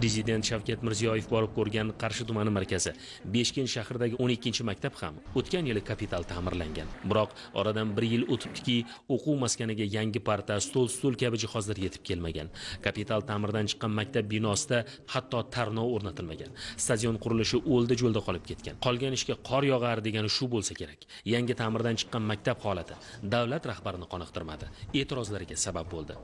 prezident shavkat mirziyoyev borib ko'rgan qarshi tumani markazi beshkin shahridagi 12 maktab ham o'tgan yili kapital ta'mirlangan biroq oradan bir yil o'tibdiki o'quv maskaniga yangi parta stol stul kabi jihozlar yetib kelmagan kapital ta'mirdan chiqqan maktab binosida hatto tarnov o'rnatilmagan stadion qurilishi o'ldi jo'lda qolib ketgan qolgan ishga qor yog'ar degani shu bo'lsa kerak yangi ta'mirdan chiqqan maktab holati davlat rahbarini qoniqtirmadi e'tirozlariga sabab bo'ldi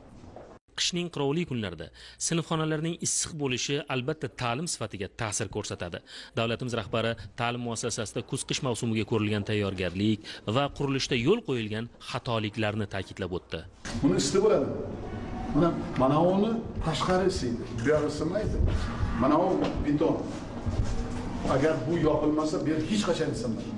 qishning qirovli kunlarida sinfxonalarning issiq bo'lishi albatta ta'lim sifatiga ta'sir ko'rsatadi davlatimiz rahbari ta'lim muassasasida kuz qish mavsumiga ko'rilgan tayyorgarlik va qurilishda yo'l qo'yilgan xatoliklarni ta'kidlab o'tdi buni isitib bo'ladi mana mana uni tashqari isiydi bu sinmaydi mana u beton agar bu yopilmasa bu yer hech qachon sinmaydi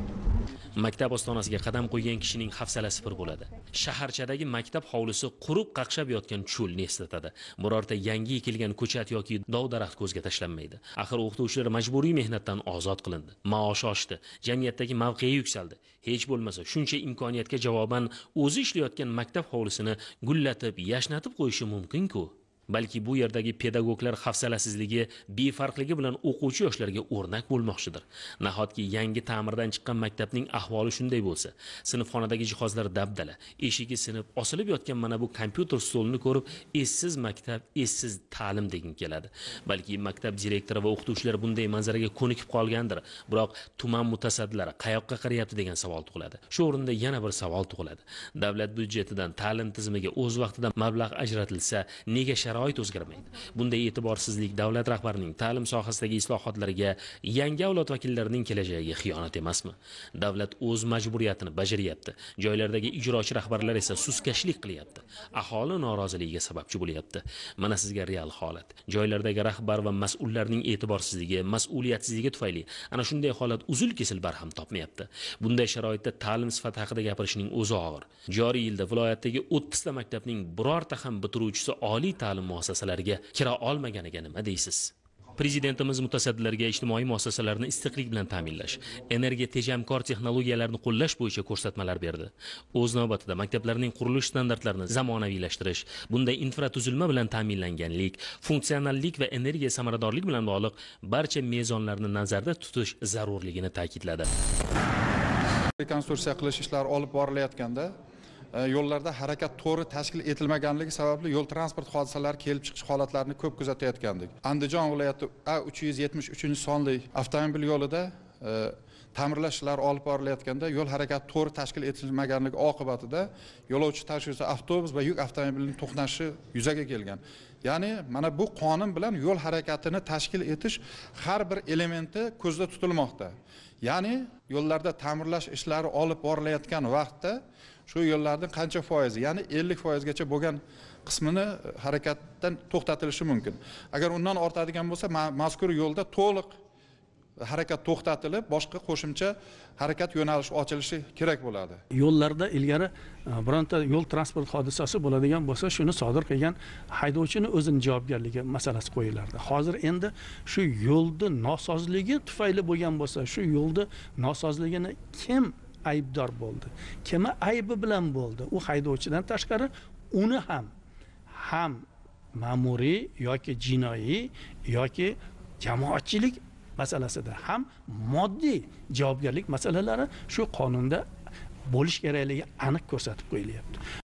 maktab ostonasiga qadam qo'ygan kishining hafsalasi pir bo'ladi shaharchadagi maktab hovlisi quruq qaqshab yotgan cho'lni eslatadi birorta yangi ekilgan ko'chat yoki dov daraxt ko'zga tashlanmaydi axir o'qituvchilar majburiy mehnatdan ozod qilindi maosh oshdi jamiyatdagi mavqei yuksaldi hech bo'lmasa shuncha imkoniyatga javoban o'zi ishlayotgan maktab hovlisini gullatib yashnatib qo'yishi mumkin-ku balki bu yerdagi pedagoglar hafsalasizligi befarqligi bilan o'quvchi yoshlarga o'rnak bo'lmoqchidir nahotki yangi ta'mirdan chiqqan maktabning ahvoli shunday bo'lsa sinfxonadagi jihozlar dabdala eshigi sinib osilib yotgan mana bu kompyuter stolini ko'rib essiz maktab essiz ta'lim deging keladi balki maktab direktori va o'qituvchilar bunday manzaraga ko'nikib qolgandir biroq tuman mutasaddilari qayoqqa qarayapti degan savol tug'iladi shu o'rinda yana bir savol tug'iladi davlat byudjetidan ta'lim tizimiga o'z vaqtida mablag' ajratilsa nega sharoit sharoit o'zgarmaydi bunday e'tiborsizlik davlat rahbarining ta'lim sohasidagi islohotlarga yangi avlod vakillarining kelajagiga xiyonat emasmi davlat o'z majburiyatini bajaryapti joylardagi ijrochi rahbarlar esa suskashlik qilyapti aholi noroziligiga sababchi bo'lyapti mana sizga real holat joylardagi rahbar va mas'ullarning e'tiborsizligi mas'uliyatsizligi tufayli ana shunday holat uzil kesil barham topmayapti bunday sharoitda ta'lim sifati haqida gapirishning o'zi og'ir joriy yilda viloyatdagi o'ttizta maktabning birorta ham bitiruvchisi oliy ta'lim muassasalariga kira olmaganiga nima deysiz prezidentimiz mutasaddilarga ijtimoiy muassasalarni istiqlik bilan ta'minlash energiya tejamkor texnologiyalarni qo'llash bo'yicha ko'rsatmalar berdi o'z navbatida maktablarning qurilish standartlarini zamonaviylashtirish bunday infratuzilma bilan ta'minlanganlik funksionallik va energiya samaradorlik bilan bog'liq barcha mezonlarni nazarda tutish zarurligini ta'kidladi rekonstruksiya qilish ishlari olib borilayotganda yo'llarda harakat to'ri tashkil etilmaganligi sababli yo'l transport hodisalari kelib chiqish holatlarini ko'p kuzatayotgandik andijon viloyati a uch yuz yetmish uchinchi sonli avtomobil yo'lida e, ta'mirlash ishlari olib borilayotganda yo'l harakati to'g'ri tashkil etilmaganligi oqibatida yo'lovchi tashuvchi avtobus va yuk avtomobilining to'qnashishi yuzaga kelgan ya'ni mana bu qonun bilan yo'l harakatini tashkil etish har bir elementi ko'zda tutilmoqda ya'ni yo'llarda ta'mirlash ishlari olib borilayotgan vaqtda shu yo'llarning qancha foizi ya'ni ellik foizgacha bo'lgan qismini e, harakatdan to'xtatilishi mumkin agar undan ortadigan bo'lsa mazkur yo'lda to'liq harakat to'xtatilib boshqa qo'shimcha harakat yo'nalishi ochilishi kerak bo'ladi yo'llarda ilgari e, bironta yo'l transport hodisasi bo'ladigan bo'lsa shuni sodir qilgan haydovchini o'zini javobgarligi masalasi qo'yilardi hozir endi shu yo'lni nosozligi tufayli bo'lgan bo'lsa shu yo'lni nosozligini kim aybdor bo'ldi kimni aybi bilan bo'ldi u haydovchidan tashqari uni ham ham ma'muriy yoki jinoiy yoki jamoatchilik masalasida ham moddiy javobgarlik masalalari shu qonunda bo'lishi kerakligi aniq ko'rsatib qo'yilyapti